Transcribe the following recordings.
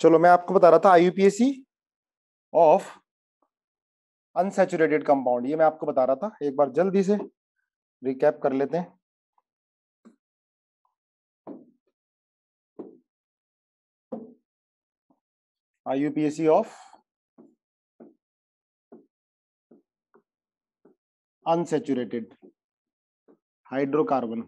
चलो मैं आपको बता रहा था आईयूपीएसी ऑफ अनसेचुरेटेड कंपाउंड ये मैं आपको बता रहा था एक बार जल्दी से रिकैप कर लेते हैं IUPAC of unsaturated hydrocarbon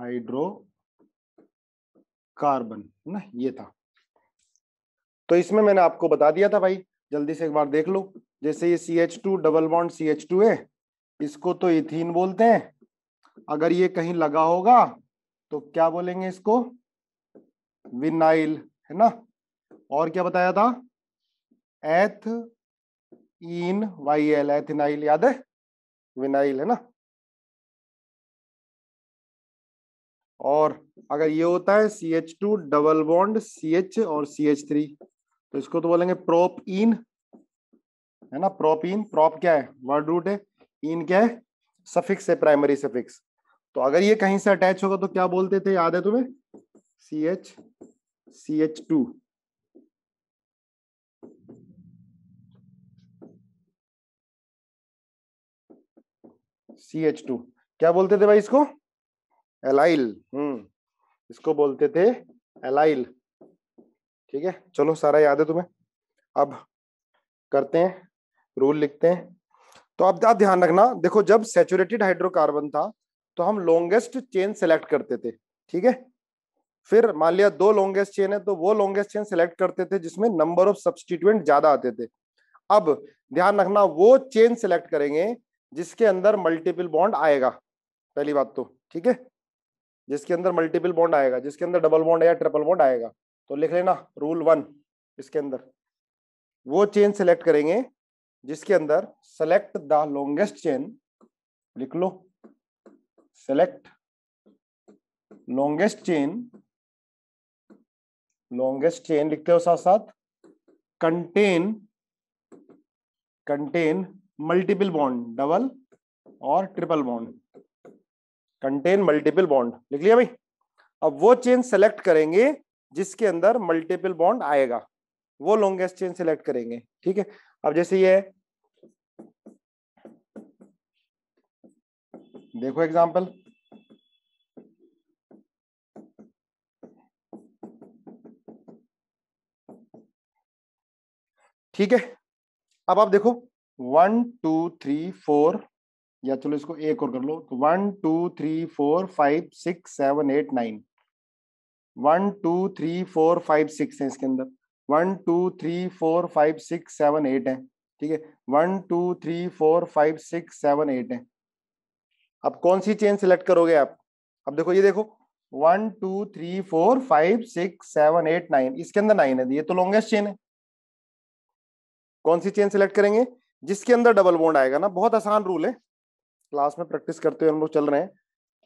hydrocarbon है ना ये था तो इसमें मैंने आपको बता दिया था भाई जल्दी से एक बार देख लो जैसे ये C H two double bond C H two है इसको तो इथिन बोलते हैं अगर ये कहीं लगा होगा तो क्या बोलेंगे इसको विनाइल है ना और क्या बताया था एथ इन वाई एल एथिनाइल याद है विनाइल है ना और अगर ये होता है C H two double bond C H और सी एच थ्री तो इसको तो बोलेंगे प्रोप इन है ना प्रोप इन प्रॉप क्या है वर्ड रूट है इन क्या है सफिक्स है प्राइमरी सफिक्स तो अगर ये कहीं से अटैच होगा तो क्या बोलते थे याद है तुम्हें C H C H two C H two क्या बोलते थे भाई इसको एलाइल हम्म इसको बोलते थे एलाइल ठीक है चलो सारा याद है तुम्हें अब करते हैं रूल लिखते हैं तो अब आप ध्यान रखना देखो जब सेचुरेटेड हाइड्रोकार्बन था तो हम लॉन्गेस्ट चेन सेलेक्ट करते थे ठीक है फिर मान लिया दो लॉन्गेस्ट चेन है तो वो लॉन्गेस्ट चेन सेलेक्ट करते थे जिसमें नंबर ऑफ सब्सटीट्यूएंट ज्यादा आते थे अब ध्यान रखना वो चेन सेलेक्ट करेंगे जिसके अंदर मल्टीपल बॉन्ड आएगा पहली बात तो ठीक है जिसके अंदर मल्टीपल बॉन्ड आएगा जिसके अंदर डबल बॉन्ड या ट्रिपल बॉन्ड आएगा तो लिख लेना रूल वन इसके अंदर वो चेन सेलेक्ट करेंगे जिसके अंदर सेलेक्ट द लॉन्गेस्ट चेन लिख लो select longest chain longest chain लिखते हो साथ साथ contain contain multiple bond double और triple bond contain multiple bond लिख लिया भाई अब वो चेन सेलेक्ट करेंगे जिसके अंदर मल्टीपल बॉन्ड आएगा वो लॉन्गेस्ट चेन सेलेक्ट करेंगे ठीक है अब जैसे ये देखो एग्जाम्पल ठीक है अब आप देखो वन टू थ्री फोर या चलो इसको एक और कर लो तो one two three four five six seven eight nine one two three four five six है इसके अंदर one two three four five six seven eight है ठीक है one two three four five six seven eight है अब कौन सी chain select करोगे आप अब देखो ये देखो one two three four five six seven eight nine इसके अंदर नाइन है तो ये तो लॉन्गेस्ट चेन है कौन सी चेन सिलेक्ट करेंगे जिसके अंदर डबल बॉन्ड आएगा ना बहुत आसान रूल है क्लास में प्रैक्टिस करते हुए हम लोग चल रहे हैं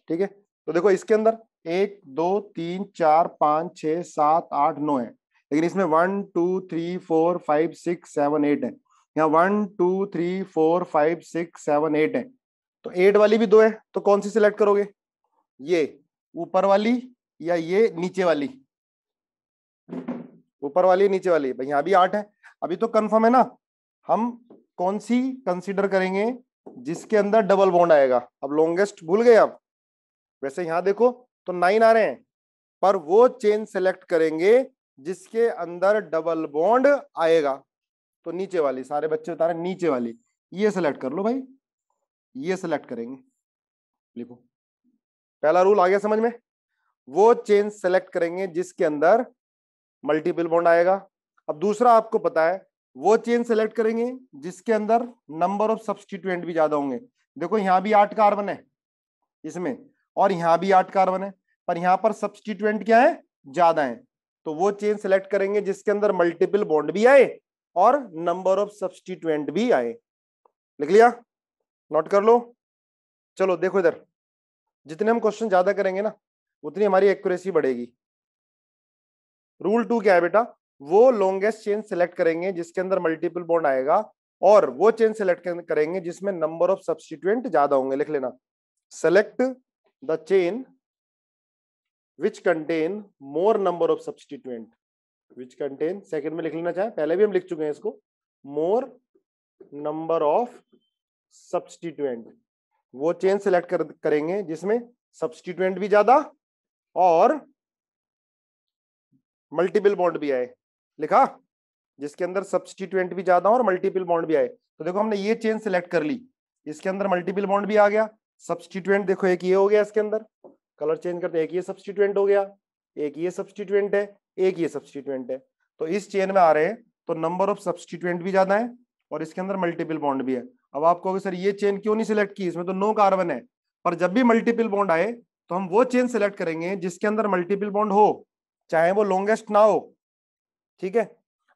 ठीक है तो देखो इसके अंदर एक दो तीन चार पाँच छः सात आठ नौ है लेकिन इसमें one two three four five six seven eight है यहाँ one two three four five six seven eight है तो एट वाली भी दो है तो कौन सी सिलेक्ट करोगे ये ऊपर वाली या ये नीचे वाली ऊपर वाली नीचे वाली भाई यहाँ भी आठ है अभी तो कंफर्म है ना हम कौन सी कंसिडर करेंगे जिसके अंदर डबल बॉन्ड आएगा अब लॉन्गेस्ट भूल गए आप वैसे यहां देखो तो नाइन आ रहे हैं पर वो चेन सेलेक्ट करेंगे जिसके अंदर डबल बॉन्ड आएगा तो नीचे वाली सारे बच्चे बता रहे नीचे वाली ये सिलेक्ट कर लो भाई ये सिलेक्ट करेंगे लिखो पहला रूल आ गया समझ में वो चेन सेलेक्ट करेंगे जिसके अंदर मल्टीपल बॉन्ड आएगा अब दूसरा आपको पता है वो चेन सेलेक्ट करेंगे जिसके अंदर नंबर ऑफ सब्सटीट्यूएंट भी ज्यादा होंगे देखो यहाँ भी आठ कार्बन है इसमें और यहाँ भी आठ कार्बन है पर यहाँ पर सब्सटीट्यूएंट क्या है ज्यादा है तो वो चेन सेलेक्ट करेंगे जिसके अंदर मल्टीपल बॉन्ड भी आए और नंबर ऑफ सब्सटीट्यूएंट भी आए लिख लिया नोट कर लो चलो देखो इधर जितने हम क्वेश्चन ज्यादा करेंगे ना उतनी हमारी एक्यूरेसी बढ़ेगी रूल टू क्या है बेटा वो लॉन्गेस्ट चेन सिलेक्ट करेंगे जिसके अंदर मल्टीपल बॉन्ड आएगा और वो चेन सिलेक्ट करेंगे जिसमें नंबर ऑफ सब्सिट्यूएंट ज्यादा होंगे लिख लेना select the chain which contain more number of substituent which contain second में लिख लेना चाहे पहले भी हम लिख चुके हैं इसको मोर नंबर ऑफ सब्सटीट्यूएंट वो चेन सिलेक्ट कर, करेंगे जिसमें सब्सटीट्यूएंट भी ज्यादा और मल्टीपल बॉन्ड भी आए लिखा जिसके अंदर सब्सिट्यूएंट भी ज्यादा हो और मल्टीपल बॉन्ड भी आए तो देखो हमने ये चेन सिलेक्ट कर ली इसके अंदर मल्टीपल बॉन्ड भी आ गया सब्सटीट्यूएंट देखो एक ये हो गया इसके अंदर कलर चेंज करते एक ये सब्सटीट्यूएंट हो गया एक ये सब्सटीट्यूएंट है एक ये सब्सटीट्यूएंट है तो इस चेन में आ रहे हैं तो नंबर ऑफ सब्सटीट्यूएंट भी ज्यादा है और इसके अंदर मल्टीपल बॉन्ड भी है अब आप कहोगे सर ये चेन क्यों नहीं सिलेक्ट की इसमें तो नो कार्बन है पर जब भी मल्टीपल बॉन्ड आए तो हम वो चेन सिलेक्ट करेंगे जिसके अंदर मल्टीपल बॉन्ड हो चाहे वो लॉन्गेस्ट ना हो ठीक है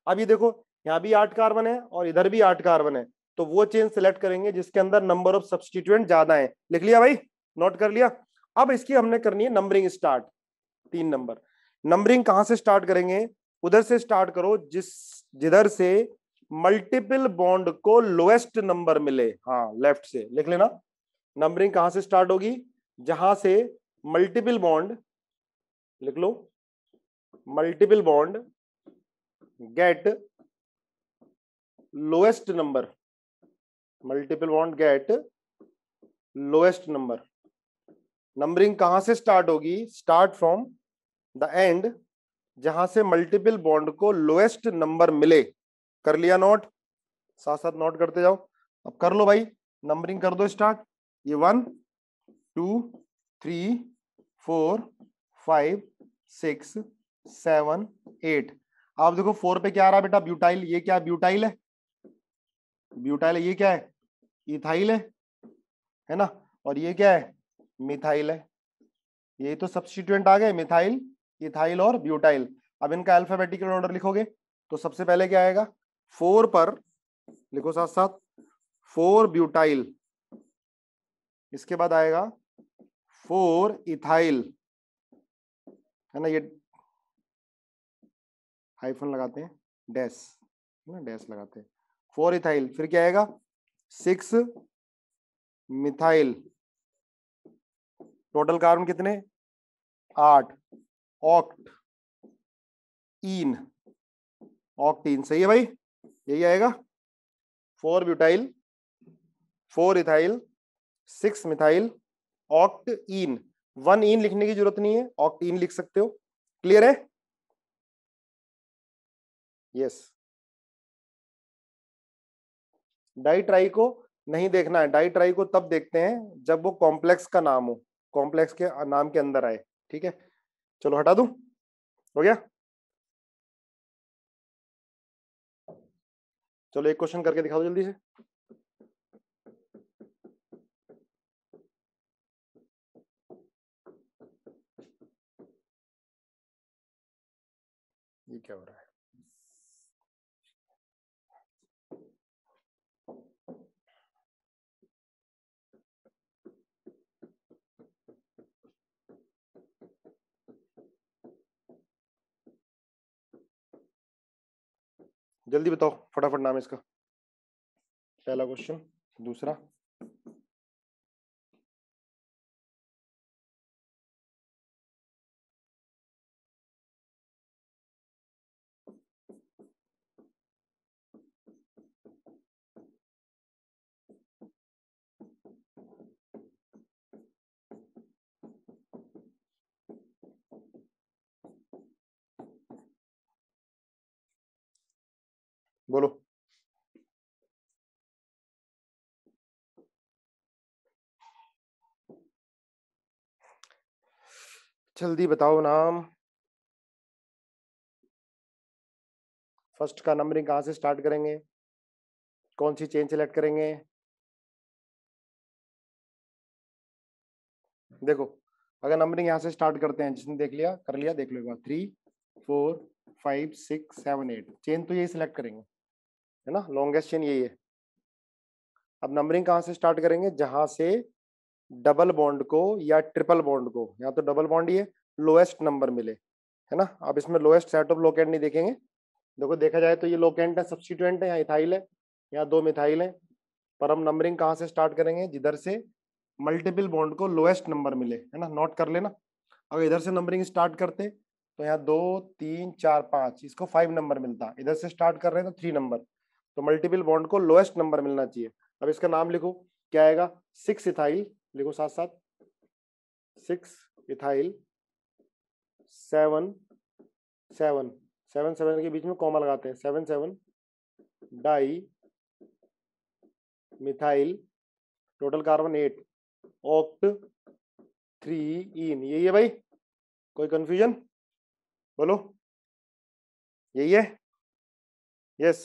अब ये देखो यहाँ भी आठ कार्बन है और इधर भी आठ कार्बन है तो वो चेन सिलेक्ट करेंगे जिसके अंदर नंबर ऑफ सब्सटीट्यूएंट ज्यादा है लिख लिया भाई नोट कर लिया अब इसकी हमने करनी है नंबरिंग स्टार्ट तीन नंबर नंबरिंग कहां से स्टार्ट करेंगे उधर से स्टार्ट करो जिस जिधर से मल्टीपल बॉन्ड को लोएस्ट नंबर मिले हाँ लेफ्ट से लिख लेना नंबरिंग कहां से स्टार्ट होगी जहां से मल्टीपल बॉन्ड लिख लो multiple bond get lowest number multiple want get lowest number numbering कहां से स्टार्ट होगी स्टार्ट फ्रॉम द एंड जहां से मल्टीपल बॉन्ड को लोएस्ट नंबर मिले कर लिया नोट साथ साथ नोट करते जाओ अब कर लो भाई नंबरिंग कर दो स्टार्ट ये one two three four five six seven eight आप देखो फोर पे क्या आ रहा है बेटा ब्यूटाइल ये क्या ब्यूटाइल है ब्यूटाइल है ये क्या है इथाइल है है ना और ये क्या है मिथाइल है ये तो सब्सिट्यूएंट आ गए मिथाइल इथाइल और ब्यूटाइल अब इनका अल्फाबेटिकल ऑर्डर लिखोगे तो सबसे पहले क्या आएगा फोर पर लिखो साथ साथ फोर ब्यूटाइल इसके बाद आएगा फोर इथाइल है ना ये हाइफन लगाते हैं डैश है ना डैश लगाते हैं फोर इथाइल फिर क्या आएगा सिक्स मिथाइल टोटल कार्बन कितने आठ ऑक्ट इन ऑक्टीन सही है भाई यही आएगा four butyl four ethyl six methyl oct ene one ene लिखने की जरूरत नहीं है ऑक्ट इन लिख सकते हो क्लियर है यस डाई ट्राई को नहीं देखना है डाई ट्राई को तब देखते हैं जब वो कॉम्प्लेक्स का नाम हो कॉम्प्लेक्स के नाम के अंदर आए ठीक है चलो हटा दू हो गया चलो एक क्वेश्चन करके दिखा दो जल्दी से जल्दी बताओ फटाफट नाम इसका पहला क्वेश्चन दूसरा बोलो जल्दी बताओ नाम फर्स्ट का नंबरिंग कहां से स्टार्ट करेंगे कौन सी चेन सेलेक्ट करेंगे देखो अगर नंबरिंग यहां से स्टार्ट करते हैं जिसने देख लिया कर लिया देख लो एक बार three four five six seven eight chain तो यही सिलेक्ट करेंगे है ना लॉन्गेस्ट चेन यही है अब नंबरिंग कहाँ से स्टार्ट करेंगे जहां से डबल बॉन्ड को या ट्रिपल बॉन्ड को यहाँ तो डबल बॉन्ड ही है लोएस्ट नंबर मिले है ना अब इसमें लोएस्ट सेट ऑफ लोकेंट नहीं देखेंगे देखो देखा जाए तो ये लोकेंट है सब्सटीट्यूएंट है यहाँ इथाइल है यहाँ दो मिथाइल है पर हम नंबरिंग कहाँ से स्टार्ट करेंगे जिधर से मल्टीपल बॉन्ड को लोएस्ट नंबर मिले है ना नोट कर लेना अगर इधर से नंबरिंग स्टार्ट करते तो यहाँ दो तीन चार पाँच इसको फाइव नंबर मिलता इधर से स्टार्ट कर रहे हैं तो थ्री नंबर तो मल्टीपल बॉन्ड को लोएस्ट नंबर मिलना चाहिए अब इसका नाम लिखो क्या आएगा सिक्स इथाइल लिखो साथ साथ six ethyl seven seven seven seven के बीच में कॉमा लगाते हैं seven seven dimethyl total carbon eight oct three ene यही है भाई कोई कंफ्यूजन बोलो यही है यस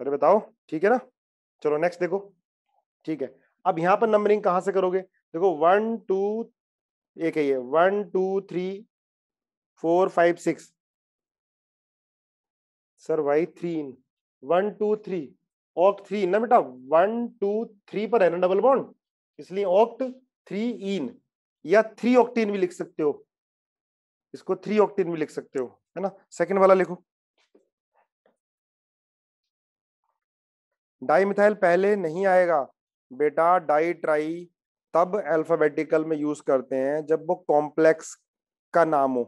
अरे बताओ ठीक है ना चलो नेक्स्ट देखो ठीक है अब यहाँ पर नंबरिंग कहाँ से करोगे देखो वन टू एक है ये one two three four five six sir why three ene one two three oct three ना बेटा वन टू थ्री पर है ना डबल बॉन्ड इसलिए ऑक्ट थ्री इन या थ्री ऑक्टीन भी लिख सकते हो इसको थ्री ऑक्टीन भी लिख सकते हो है ना सेकंड वाला लिखो डाईमिथाइल पहले नहीं आएगा बेटा डाई ट्राई तब अल्फाबेटिकल में यूज करते हैं जब वो कॉम्प्लेक्स का नाम हो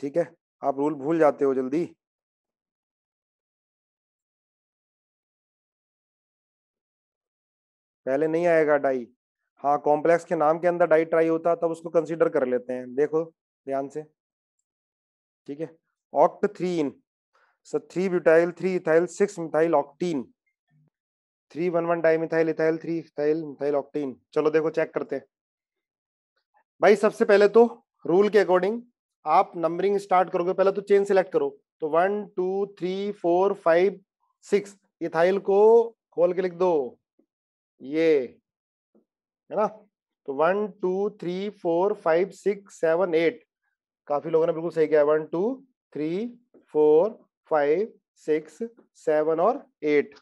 ठीक है आप रूल भूल जाते हो जल्दी पहले नहीं आएगा डाई हाँ कॉम्प्लेक्स के नाम के अंदर डाई ट्राई होता तब उसको कंसीडर कर लेते हैं देखो ध्यान से ठीक है oct three ene So 3 butyl, 3 ethyl, 6 methyl three 3 dimethyl ethyl, 3 ethyl methyl octane. चलो देखो चेक करते हैं भाई सबसे पहले तो रूल के अकॉर्डिंग आप नंबरिंग स्टार्ट करोगे पहले तो चेन सिलेक्ट करो तो one two three four five six ethyl को खोल के लिख दो ये है ना तो one two three four five six seven eight काफी लोगों ने बिल्कुल सही किया one two three four five six seven और एट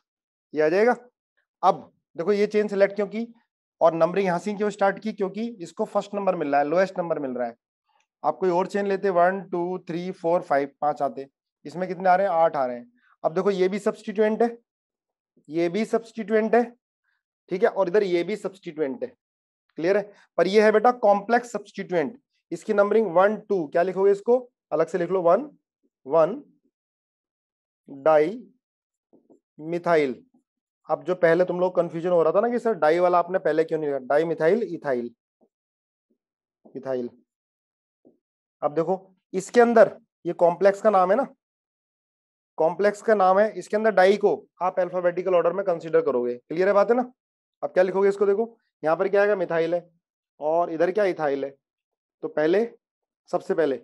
ये आ जाएगा अब देखो ये चेन सेलेक्ट क्यों की और नंबरिंग यहां से क्यों स्टार्ट की क्योंकि इसको फर्स्ट नंबर मिल रहा है लोएस्ट नंबर मिल रहा है आप कोई और चेन लेते one two three four five पांच आते इसमें कितने आ रहे हैं आठ आ रहे हैं अब देखो ये भी सब्सटीट्यूएंट है ये भी सब्सटीट्यूएंट है ठीक है और इधर ये भी सब्सटीट्यूएंट है क्लियर है पर ये है बेटा कॉम्प्लेक्स सब्सटीट्यूएंट इसकी नंबरिंग वन टू क्या लिखोगे इसको अलग से लिख लो वन वन डाई मिथाइल अब जो पहले तुम लोग कंफ्यूजन हो रहा था ना कि सर डाई वाला आपने पहले क्यों नहीं लिखा डाई मिथाइल इथाइल इथाइल अब देखो इसके अंदर ये कॉम्प्लेक्स का नाम है ना कॉम्प्लेक्स का नाम है इसके अंदर डाई को आप अल्फाबेटिकल ऑर्डर में कंसिडर करोगे क्लियर है बात है ना अब क्या लिखोगे इसको देखो यहाँ पर क्या आएगा मिथाइल है और इधर क्या इथाइल है तो पहले सबसे पहले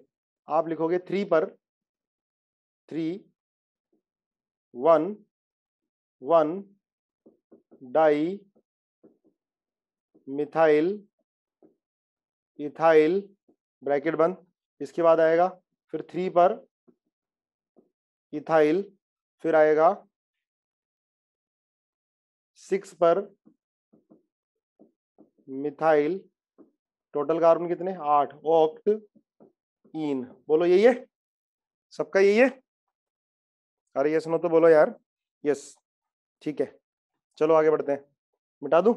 आप लिखोगे थ्री पर three one one dimethyl ethyl bracket बंद इसके बाद आएगा फिर थ्री पर इथाइल फिर आएगा सिक्स पर मिथाइल टोटल कार्बन कितने आठ ऑक्ट इन बोलो यही है सबका यही है अरे यस नो तो बोलो यार यस ठीक है चलो आगे बढ़ते हैं मिटा दू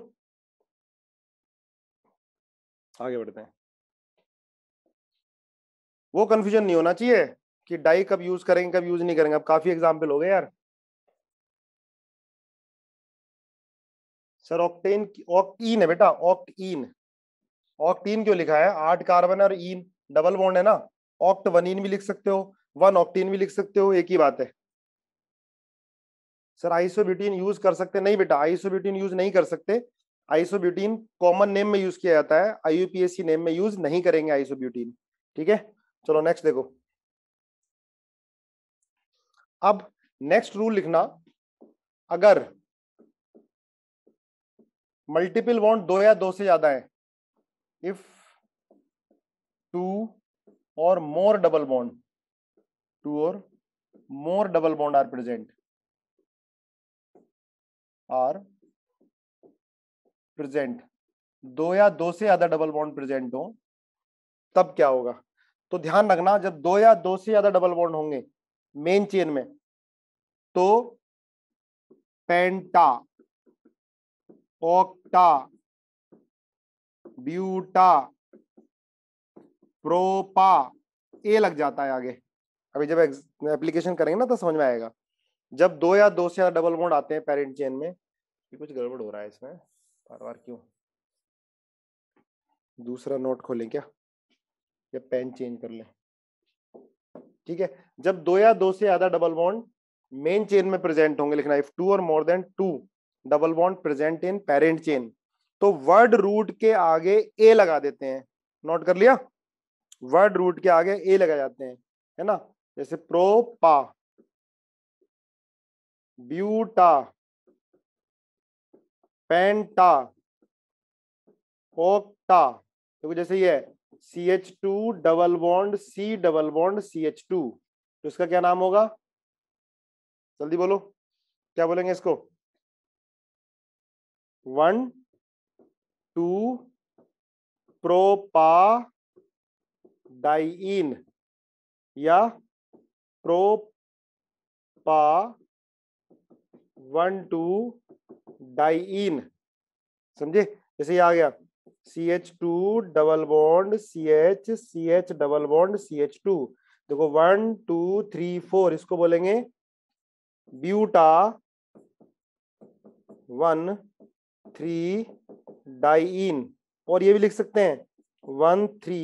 आगे बढ़ते हैं वो कंफ्यूजन नहीं होना चाहिए कि डाई कब यूज करेंगे कब यूज नहीं करेंगे अब काफी एग्जाम्पल हो गए यार सर ऑक्टेन ऑक्टीन है बेटा ऑक्टीन ऑक्टीन क्यों लिखा है आठ कार्बन और ईन डबल बॉन्ड है ना ऑक्ट वन इन भी लिख सकते हो वन ऑक्टीन भी लिख सकते हो एक ही बात है सर आइसोब्यूटीन यूज कर सकते नहीं बेटा आइसोब्यूटीन यूज नहीं कर सकते आइसोब्यूटीन कॉमन नेम में यूज किया जाता है आईयूपीएससी नेम में यूज नहीं करेंगे आइसोब्यूटीन ठीक है चलो नेक्स्ट देखो अब नेक्स्ट रूल लिखना अगर मल्टीपल बॉन्ड दो या दो से ज्यादा है if two or more double bond two or more double bond are present are present दो या दो से ज्यादा डबल बॉन्ड प्रेजेंट हो तब क्या होगा तो ध्यान रखना जब दो या दो से ज्यादा डबल बॉन्ड होंगे मेन चेन में तो पेंटा ओक्टा ब्यूटा प्रोपा ए लग जाता है आगे अभी जब एप्लीकेशन करेंगे ना तो समझ में आएगा जब दो या दो से ज्यादा डबल बॉन्ड आते हैं पेरेंट चेन में कि कुछ गड़बड़ हो रहा है इसमें बार बार क्यों दूसरा नोट खोलें क्या या पेन चेंज कर लें ठीक है जब दो या दो से ज्यादा डबल बॉन्ड मेन चेन में प्रेजेंट होंगे लिखना if two or more than two double bond present in parent chain तो वर्ड रूट के आगे ए लगा देते हैं नोट कर लिया वर्ड रूट के आगे ए लगा जाते हैं है ना जैसे प्रोपा ब्यूटा पेंटा ओक्टा देखो तो जैसे ये C H two double bond C double bond C H two तो इसका क्या नाम होगा जल्दी बोलो क्या बोलेंगे इसको वन टू प्रोपा डाइन या प्रोपा वन टू डाईन समझे जैसे आ गया C H two double bond C H C H double bond C H two देखो वन टू थ्री फोर इसको बोलेंगे ब्यूटा वन थ्री डाइन और ये भी लिख सकते हैं वन थ्री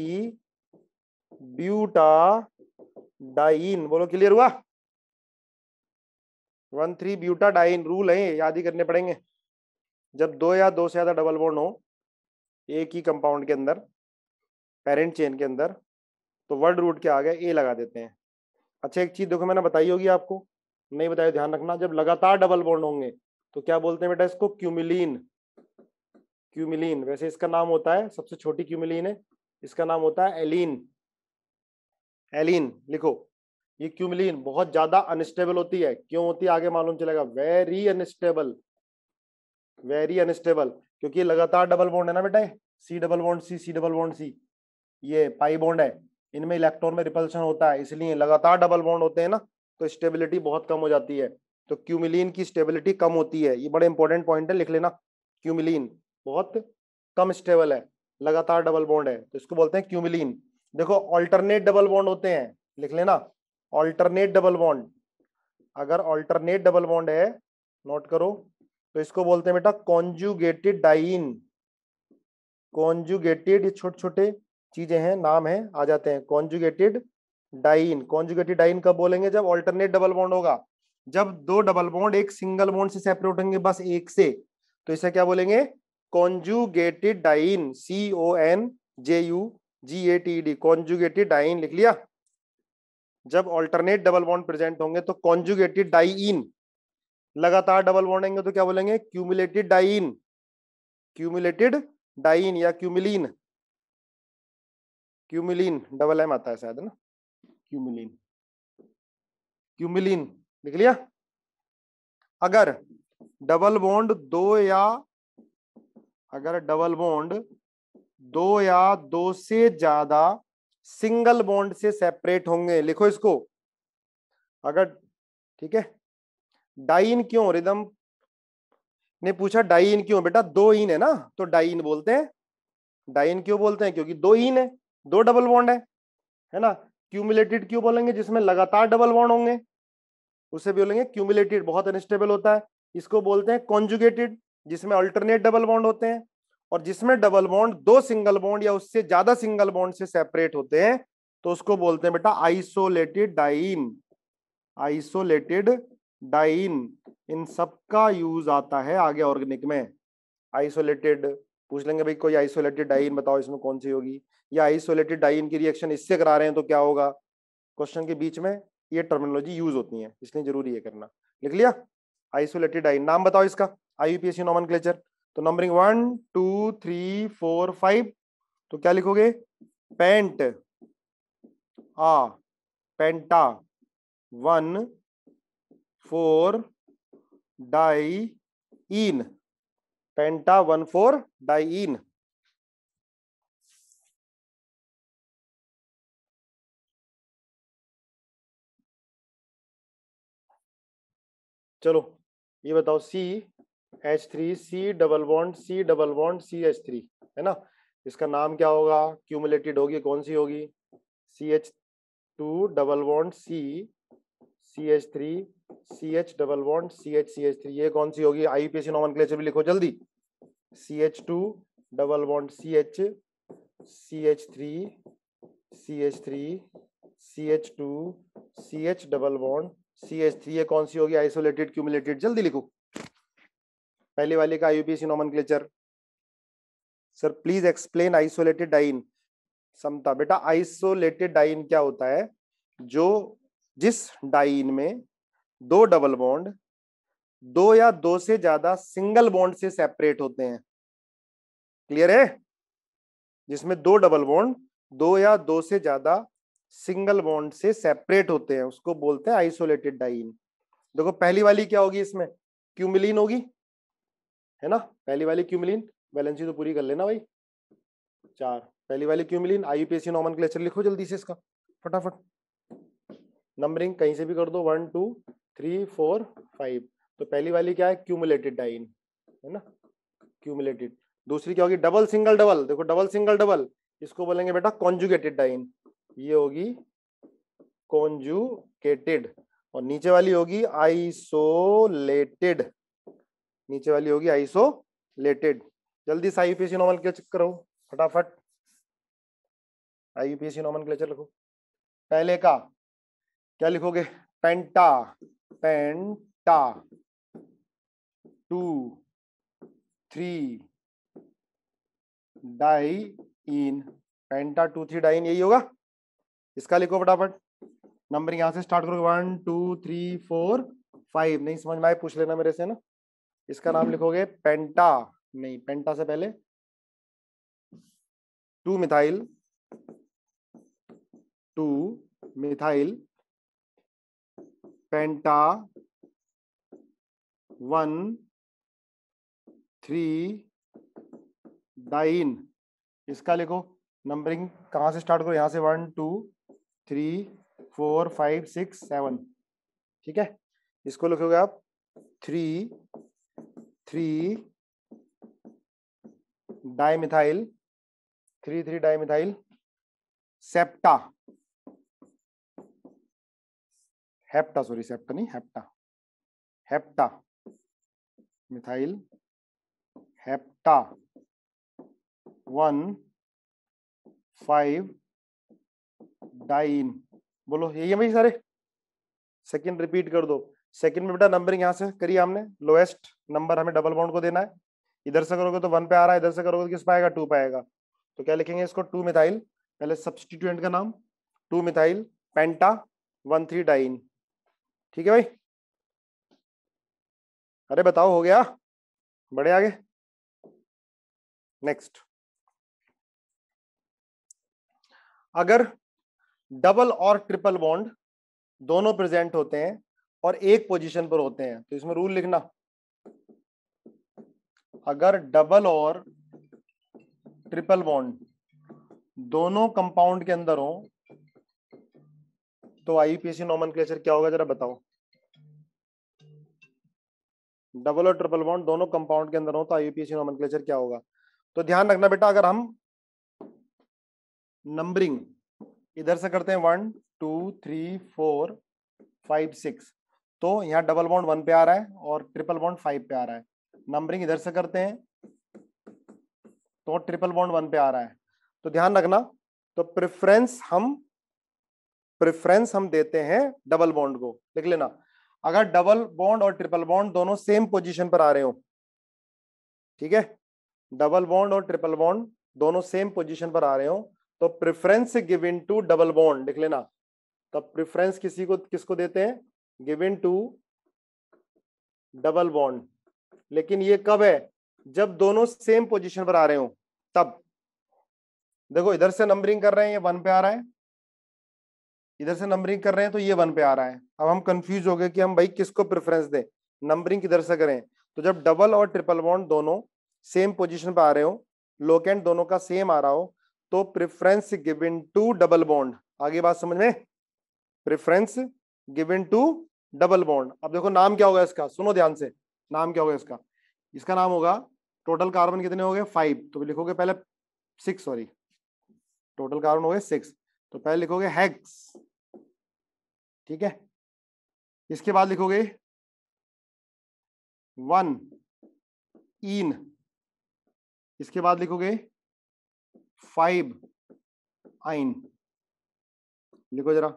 ब्यूटा डाइन बोलो क्लियर हुआ one three butadiene rule है याद ही करने पड़ेंगे जब दो या दो से ज़्यादा डबल बॉन्ड हो एक ही कंपाउंड के अंदर पेरेंट चेन के अंदर तो वर्ड रूट के आगे ए लगा देते हैं अच्छा एक चीज़ देखो मैंने बताई होगी आपको नहीं बताया ध्यान रखना जब लगातार डबल बॉन्ड होंगे तो क्या बोलते हैं बेटा इसको क्यूमिलीन क्यूमिलीन वैसे इसका नाम होता है सबसे छोटी क्यूमिलीन है इसका नाम होता है एलिन एलिन लिखो ये क्यूमिलीन बहुत ज्यादा अनस्टेबल होती है क्यों होती है आगे मालूम चलेगा वेरी अनस्टेबल वेरी अनस्टेबल क्योंकि लगातार डबल बॉन्ड है ना बेटा C double bond C C double bond C ये पाई बॉन्ड है इनमें इलेक्ट्रॉन में रिपल्शन होता है इसलिए लगातार डबल बॉन्ड होते हैं ना तो स्टेबिलिटी बहुत कम हो जाती है तो क्यूमिलीन की स्टेबिलिटी कम होती है ये बड़े इंपॉर्टेंट पॉइंट है लिख लेना क्यूमिलीन बहुत कम स्टेबल है लगातार डबल बॉन्ड है तो इसको बोलते हैं क्यूमिलीन देखो ऑल्टरनेट डबल बॉन्ड होते हैं लिख लेना ऑल्टरनेट डबल बॉन्ड अगर ऑल्टरनेट डबल बॉन्ड है नोट करो तो इसको बोलते हैं बेटा कॉन्जुगेटेड डाइन कॉन्जुगेटेड ये छोटे छोटे चीजें हैं नाम है आ जाते हैं कॉन्जुगेटेड डाइन कॉन्जुगेटेड डाइन कब बोलेंगे जब ऑल्टरनेट डबल बॉन्ड होगा जब दो डबल बॉन्ड एक सिंगल बॉन्ड से सेपरेट होंगे बस एक से तो इसे क्या बोलेंगे conjugated diene C O N J U G A T D conjugated diene लिख लिया जब ऑल्टरनेट डबल बॉन्ड प्रेजेंट होंगे तो कॉन्जुगेटेड डाइन लगातार डबल बॉन्ड आएंगे तो क्या बोलेंगे क्यूमुलेटेड डाइन क्यूमुलेटेड डाइन या क्यूमिलीन क्यूमिलीन डबल एम आता है शायद ना क्यूमिलीन क्यूमिलीन लिख लिया अगर डबल बॉन्ड दो या अगर डबल बॉन्ड दो या दो से ज्यादा सिंगल बॉन्ड से सेपरेट होंगे लिखो इसको अगर ठीक है डाइन क्यों रिदम ने पूछा डाइन क्यों बेटा दो इन है ना तो डाइन बोलते हैं डाइन क्यों बोलते हैं क्योंकि दो इन है दो डबल बॉन्ड है है ना क्यूमुलेटेड क्यों बोलेंगे जिसमें लगातार डबल बॉन्ड होंगे उसे बोलेंगे क्यूमुलेटेड बहुत अनस्टेबल होता है इसको बोलते हैं कॉन्जुगेटेड जिसमें अल्टरनेट डबल बॉन्ड होते हैं और जिसमें डबल बॉन्ड दो सिंगल बॉन्ड या उससे ज्यादा सिंगल बॉन्ड से सेपरेट होते हैं तो उसको बोलते हैं बेटा आइसोलेटेड डाइन आइसोलेटेड डाइन इन सब का यूज आता है आगे ऑर्गेनिक में आइसोलेटेड पूछ लेंगे भाई कोई आइसोलेटेड डाइन बताओ इसमें कौन सी होगी या आइसोलेटेड डाइन की रिएक्शन इससे करा रहे हैं तो क्या होगा क्वेश्चन के बीच में ये टर्मिनोलॉजी यूज होती है इसलिए जरूरी है करना लिख लिया आइसोलेटेड डाइन नाम बताओ इसका आईयूपीएससी नॉमन क्लेचर तो numbering one two three four five तो क्या लिखोगे पेंट आ penta one four diene penta one four diene चलो ये बताओ C H three C double bond C double bond C H three है ना इसका नाम क्या होगा क्यूमुलेटेड होगी कौन सी होगी C H two double bond C C H three C H double bond C H C H three ये कौन सी होगी आई पी सी नॉमन क्लेचर भी लिखो जल्दी C H two double bond C H C H three C H three C H two C H double bond C H three ये कौन सी होगी आइसोलेटेड क्यूमुलेटेड जल्दी लिखो पहले वाले का IUPAC nomenclature sir please explain isolated diene समता बेटा आइसोलेटेड डाइन क्या होता है जो जिस डाइन में दो डबल बॉन्ड दो या दो से ज्यादा सिंगल बॉन्ड से सेपरेट होते हैं क्लियर है जिसमें दो डबल बॉन्ड दो या दो से ज्यादा सिंगल बॉन्ड से सेपरेट होते हैं उसको बोलते हैं आइसोलेटेड डाइन देखो पहली वाली क्या होगी इसमें क्यूमिलीन होगी है ना पहली वाली क्यूमिलीन वैलेंसी तो पूरी कर लेना भाई चार पहली वाली क्यूमिलीन आईयूपीएससी नॉमन क्लेचर लिखो जल्दी से इसका फटाफट नंबरिंग कहीं से भी कर दो one two three four five तो पहली वाली क्या है क्यूमुलेटेड डाइन है ना क्यूमुलेटेड दूसरी क्या होगी डबल सिंगल डबल देखो डबल सिंगल डबल इसको बोलेंगे बेटा कॉन्जुगेटेड डाइन ये होगी कॉन्जुकेटेड और नीचे वाली होगी आइसोलेटेड नीचे वाली होगी आइसोलेटेड जल्दी से आईयूपीएससी नॉमल क्लेचर करो फटाफट आईयूपीएससी नॉमल क्लेचर लिखो पहले का क्या लिखोगे penta penta two three diene penta two three diene यही होगा इसका लिखो फटाफट नंबर यहां से स्टार्ट करोगे one two three four five नहीं समझ में आए पूछ लेना मेरे से ना इसका नाम लिखोगे पेंटा नहीं पेंटा से पहले two methyl two methyl penta one three diene इसका लिखो नंबरिंग कहां से स्टार्ट करो यहां से one two three four five six seven ठीक है इसको लिखोगे आप three three dimethyl three three dimethyl septa hepta sorry septa नहीं hepta hepta methyl hepta one five diene बोलो यही है भाई सारे सेकंड रिपीट कर दो सेकंड में बेटा नंबरिंग यहां से करी हमने लोएस्ट नंबर हमें डबल बाउंड को देना है इधर से करोगे तो वन पे आ रहा है इधर से करोगे तो किस आएगा टू पे आएगा तो क्या लिखेंगे इसको टू मिथाइल पहले सब्सटीट्यूएंट का नाम two methyl penta one three diene ठीक है भाई अरे बताओ हो गया बड़े आगे नेक्स्ट अगर डबल और ट्रिपल बॉन्ड दोनों प्रेजेंट होते हैं और एक पोजीशन पर होते हैं तो इसमें रूल लिखना अगर डबल और ट्रिपल बॉन्ड दोनों कंपाउंड के अंदर हो तो आईपीसी नॉमन क्या होगा जरा बताओ डबल और ट्रिपल बॉन्ड दोनों कंपाउंड के अंदर हो तो आईपीसी नॉमन क्या होगा तो ध्यान रखना बेटा अगर हम नंबरिंग इधर से करते हैं one two three four five six तो यहां डबल बॉन्ड वन पे आ रहा है और ट्रिपल बॉन्ड फाइव पे आ रहा है नंबरिंग इधर से करते हैं तो ट्रिपल बॉन्ड वन पे आ रहा है तो ध्यान रखना तो प्रेफरेंस हम प्रेफरेंस हम देते हैं डबल बॉन्ड को लिख लेना अगर डबल बॉन्ड और ट्रिपल बॉन्ड दोनों सेम पोजीशन पर आ रहे हो ठीक है डबल बॉन्ड और ट्रिपल बॉन्ड दोनों सेम पोजीशन पर आ रहे हो तो preference in to double bond लिख लेना तो प्रेफरेंस किसी को किसको देते हैं इन टू डबल बॉन्ड लेकिन ये कब है जब दोनों सेम पोजीशन पर आ रहे हो तब देखो इधर से नंबरिंग कर रहे हैं ये वन पे आ रहा है इधर से नंबरिंग कर रहे हैं तो ये वन पे आ रहा है अब हम कंफ्यूज हो गए कि हम भाई किसको प्रेफरेंस दें नंबरिंग किधर से करें तो जब डबल और ट्रिपल बॉन्ड दोनों सेम पोजिशन पर आ रहे हो एंड दोनों का सेम आ रहा हो तो preference given to double bond आगे बात समझ में preference given to double bond अब देखो नाम क्या होगा इसका सुनो ध्यान से नाम क्या होगा इसका इसका नाम होगा टोटल कार्बन कितने हो गए फाइव तो लिखोगे पहले सिक्स सॉरी टोटल कार्बन हो गए सिक्स तो पहले लिखोगे हैक्स ठीक है इसके बाद लिखोगे वन इन इसके बाद लिखोगे फाइव आइन लिखो जरा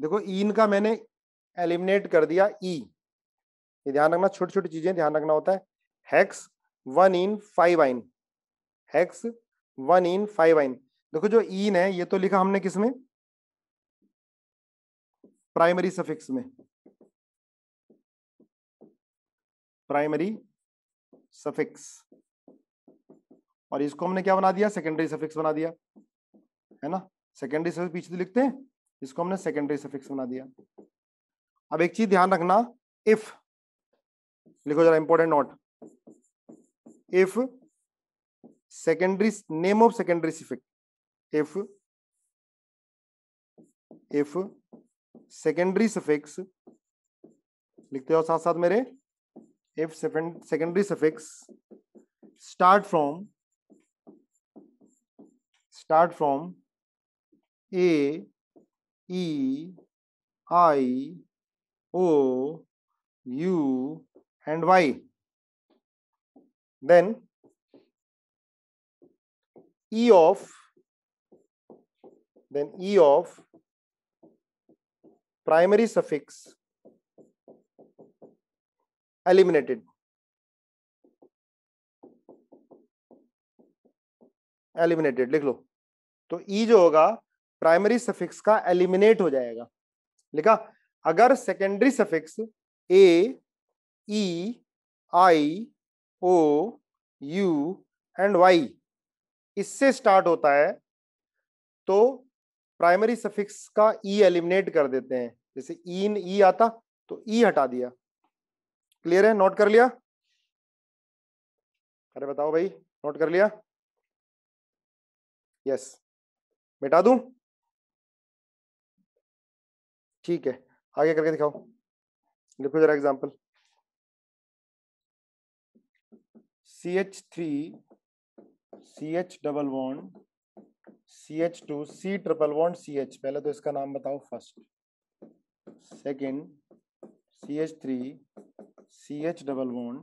देखो इन का मैंने एलिमिनेट कर दिया ई e. ये ध्यान रखना छोटी छोटी चीजें ध्यान रखना होता है hex one ene five yne hex one ene five yne देखो जो इन है ये तो लिखा हमने किसमें प्राइमरी सफिक्स में प्राइमरी सफिक्स और इसको हमने क्या बना दिया सेकेंडरी सफिक्स बना दिया है ना सेकेंडरी सफिक्स पीछे तो लिखते हैं इसको हमने सेकेंडरी सफिक्स बना दिया अब एक चीज ध्यान रखना इफ लिखो जरा important note if secondary name of secondary suffix if if secondary suffix लिखते हो साथ साथ मेरे if secondary suffix start from start from A E I O U and y then e of then e of primary suffix eliminated eliminated लिख लो तो ई e जो होगा प्राइमरी सफिक्स का एलिमिनेट हो जाएगा लिखा अगर secondary suffix A E I O U and Y इससे स्टार्ट होता है तो प्राइमरी सफिक्स का ई e एलिमिनेट कर देते हैं जैसे e इन ई e आता तो ई e हटा दिया क्लियर है नोट कर लिया अरे बताओ भाई नोट कर लिया यस मिटा दू ठीक है आगे करके दिखाओ लिखो जरा example C H three C H double one C H two C triple one C H पहले तो इसका नाम बताओ first second C H three C H double one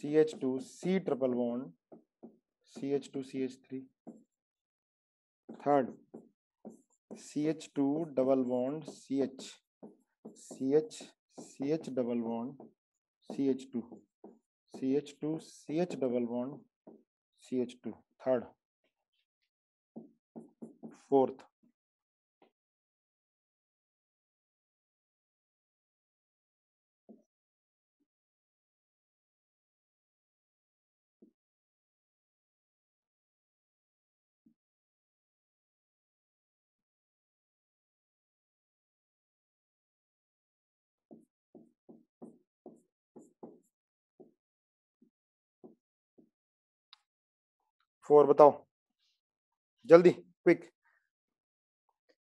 C H two C triple one C H two C H three third C H two double one C H C H C H double one C H two C H two C H double bond C H two third fourth four बताओ जल्दी quick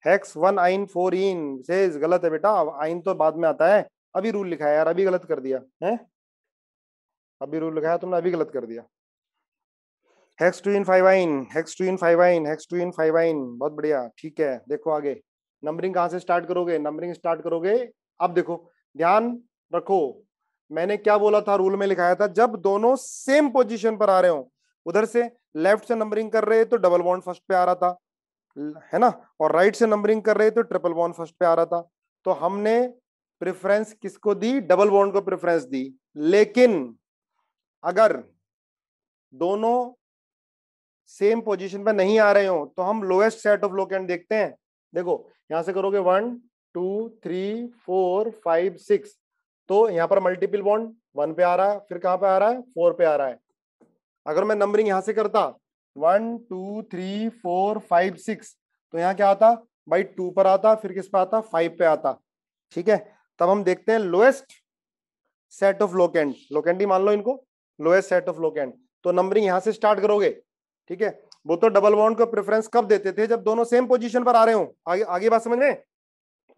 hex one yne four ene से गलत है बेटा आइन तो बाद में आता है अभी रूल लिखा है यार अभी गलत कर दिया है अभी रूल लिखा है तुमने अभी गलत कर दिया hex two ene five yne hex two ene five yne hex two ene five yne बहुत बढ़िया ठीक है देखो आगे नंबरिंग कहाँ से स्टार्ट करोगे नंबरिंग स्टार्ट करोगे अब देखो ध्यान रखो मैंने क्या बोला था रूल में लिखाया था जब दोनों सेम पोजिशन पर आ रहे हो उधर से लेफ्ट से नंबरिंग कर रहे तो डबल बॉन्ड फर्स्ट पे आ रहा था है ना और राइट right से नंबरिंग कर रहे तो ट्रिपल बॉन्ड फर्स्ट पे आ रहा था तो हमने प्रेफरेंस किसको दी डबल बॉन्ड को प्रेफरेंस दी लेकिन अगर दोनों सेम पोजीशन पे नहीं आ रहे हो तो हम लोएस्ट सेट ऑफ लोकेंट देखते हैं देखो यहां से करोगे one two three four five six तो यहां पर मल्टीपल बॉन्ड वन पे आ रहा है फिर कहां पे आ रहा है फोर पे आ रहा है अगर मैं नंबरिंग यहां से करता one two three four five six तो यहाँ क्या आता भाई टू पर आता फिर किस पर आता फाइव पे आता ठीक है तब हम देखते हैं lowest set of locant locant ही मान लो इनको लोएस्ट सेट ऑफ लोकेंड तो नंबरिंग यहां से स्टार्ट करोगे ठीक है वो तो डबल बॉन्ड को प्रेफरेंस कब देते थे जब दोनों सेम पोजीशन पर आ रहे हो आगे आगे बात समझ में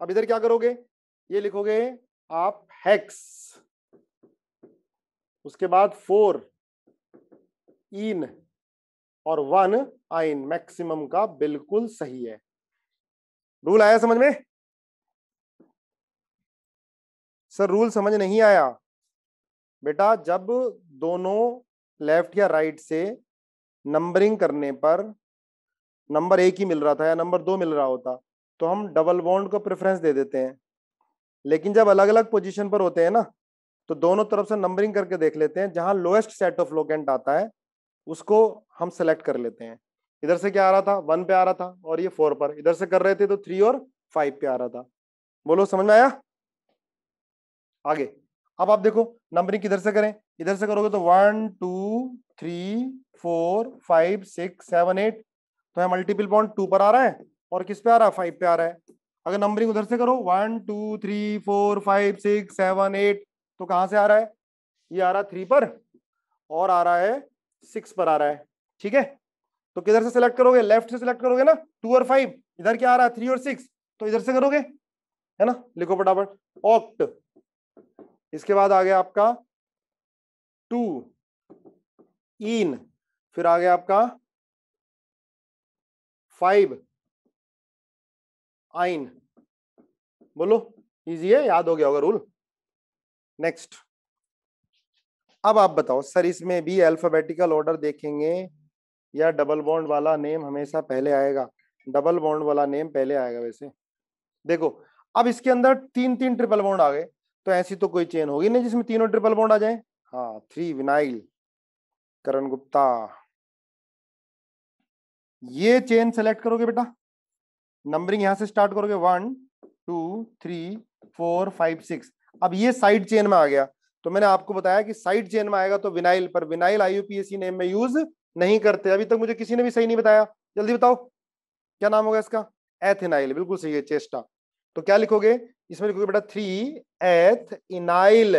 अब इधर क्या करोगे ये लिखोगे आप हेक्स उसके बाद फोर इन और वन आइन मैक्सिमम का बिल्कुल सही है रूल आया समझ में सर रूल समझ नहीं आया बेटा जब दोनों लेफ्ट या राइट से नंबरिंग करने पर नंबर एक ही मिल रहा था या नंबर दो मिल रहा होता तो हम डबल बॉन्ड को प्रेफरेंस दे देते हैं लेकिन जब अलग अलग पोजीशन पर होते हैं ना तो दोनों तरफ से नंबरिंग करके देख लेते हैं जहां लोएस्ट सेट ऑफ लोकेंट आता है उसको हम सेलेक्ट कर लेते हैं इधर से क्या आ रहा था वन पे आ रहा था और ये फोर पर इधर से कर रहे थे तो थ्री और फाइव पे आ रहा था बोलो समझ में आया आगे अब आप देखो नंबरिंग किधर से करें इधर से करोगे तो one two three four five six seven eight तो है मल्टीपल पॉइंट टू पर आ रहा है और किस पे आ रहा है फाइव पे आ रहा है अगर नंबरिंग उधर से करो one two three four five six seven eight तो कहां से आ रहा है ये आ रहा है थ्री पर और आ रहा है सिक्स पर आ रहा है ठीक है तो किधर से सिलेक्ट करोगे लेफ्ट से सिलेक्ट करोगे ना टू और फाइव इधर क्या आ रहा है थ्री और सिक्स तो इधर से करोगे है ना लिखो फटाफट ऑक्ट इसके बाद आ गया आपका टू इन फिर आ गया आपका फाइव आइन बोलो इजी है याद हो गया होगा रूल नेक्स्ट अब आप बताओ सर इसमें भी अल्फाबेटिकल ऑर्डर देखेंगे या डबल बॉन्ड वाला नेम हमेशा पहले आएगा डबल बॉन्ड वाला नेम पहले आएगा वैसे देखो अब इसके अंदर तीन तीन ट्रिपल बॉन्ड आ गए तो ऐसी तो कोई चेन होगी नहीं जिसमें तीनों ट्रिपल बॉन्ड आ जाए हाँ थ्री विनाइल करण गुप्ता ये चेन सेलेक्ट करोगे बेटा नंबरिंग यहां से स्टार्ट करोगे one two three four five six अब ये साइड चेन में आ गया तो मैंने आपको बताया कि साइड चेन में आएगा तो विनाइल पर विनाइल आईयूपीएसी नेम में यूज नहीं करते अभी तक मुझे किसी ने भी सही नहीं बताया जल्दी बताओ क्या नाम होगा इसका एथेनाइल बिल्कुल सही है चेस्टा तो क्या लिखोगे इसमें लिखोगे बेटा थ्री एथ इनाइल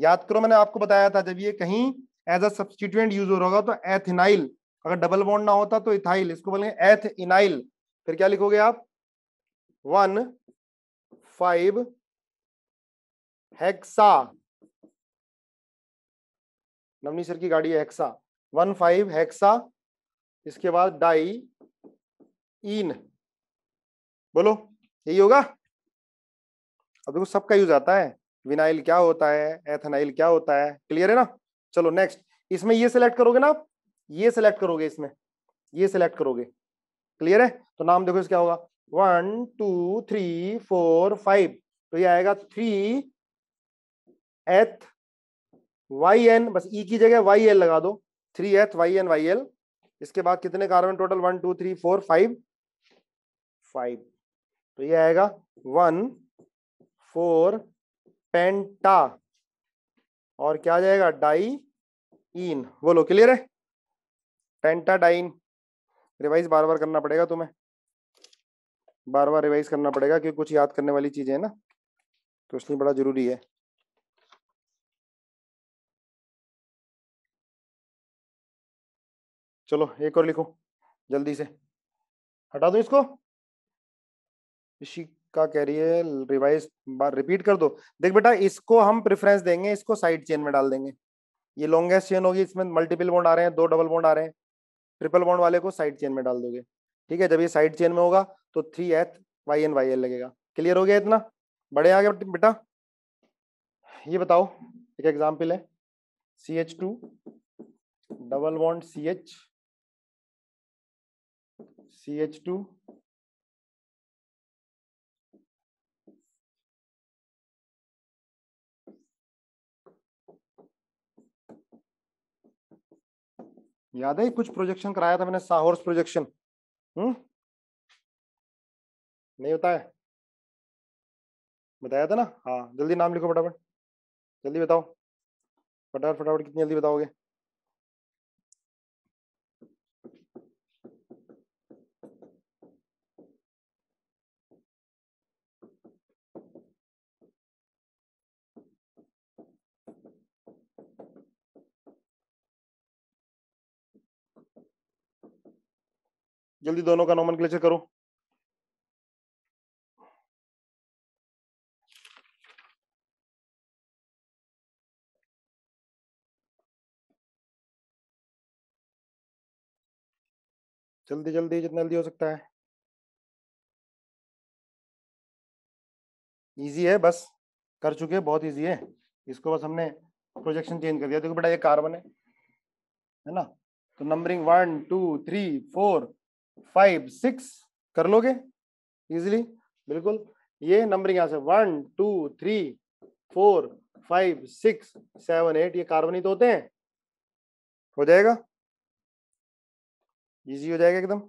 याद करो मैंने आपको बताया था जब ये कहीं एज अ सब्सटीट्यूएंट यूज हो रहा होगा तो एथिनाइल अगर डबल बॉन्ड ना होता तो इथाइल इसको बोलेंगे एथ इनाइल फिर क्या लिखोगे आप वन फाइव हेक्सा नवनी सर की गाड़ी है हेक्सा वन फाइव हेक्सा इसके बाद डाई इन बोलो यही होगा अब देखो सबका यूज आता है विनाइल क्या होता है एथेनाइल क्या होता है क्लियर है ना चलो नेक्स्ट इसमें ये सिलेक्ट करोगे ना आप ये सिलेक्ट करोगे इसमें ये सिलेक्ट करोगे क्लियर है तो नाम देखो इसका होगा one two three four five तो ये आएगा थ्री एथ वाई एन बस ई e की जगह वाई एल लगा दो three eth Y N Y L इसके बाद कितने carbon total one two three four five five तो ये आएगा वन फोर पेंटा और क्या जाएगा डाई इन बोलो क्लियर है पेंटा डाइन रिवाइज बार बार करना पड़ेगा तुम्हें बार बार रिवाइज करना पड़ेगा क्योंकि कुछ याद करने वाली चीजें है ना तो इसलिए बड़ा जरूरी है चलो एक और लिखो जल्दी से हटा दो इसको का कह रही है रिवाइज बार रिपीट कर दो देख बेटा इसको हम प्रेफरेंस देंगे इसको साइड चेन में डाल देंगे ये लॉन्गेस्ट चेन होगी इसमें मल्टीपल बॉन्ड आ रहे हैं दो डबल बॉन्ड आ रहे हैं ट्रिपल बॉन्ड वाले को साइड चेन में डाल दोगे ठीक है जब ये साइड चेन में होगा तो three eth Y N Y L लगेगा क्लियर हो गया इतना बड़े आ गया बेटा ये बताओ एक एग्जाम्पल है C double bond C C H two याद है कुछ प्रोजेक्शन कराया था मैंने साहोर्स प्रोजेक्शन हम्म नहीं होता है बताया था ना हाँ जल्दी नाम लिखो फटाफट जल्दी बताओ फटाफट फटाफट कितनी जल्दी बताओगे जल्दी दोनों का नॉमन करो जल्दी जल्दी जितना जल्दी हो सकता है इजी है बस कर चुके हैं बहुत इजी है इसको बस हमने प्रोजेक्शन चेंज कर दिया देखो बेटा ये कार्बन है है ना तो numbering one two three four five six कर लोगे इजिली बिल्कुल ये नंबर यहां से one two three four five six seven eight ये तो होते हैं हो जाएगा इजी हो जाएगा एकदम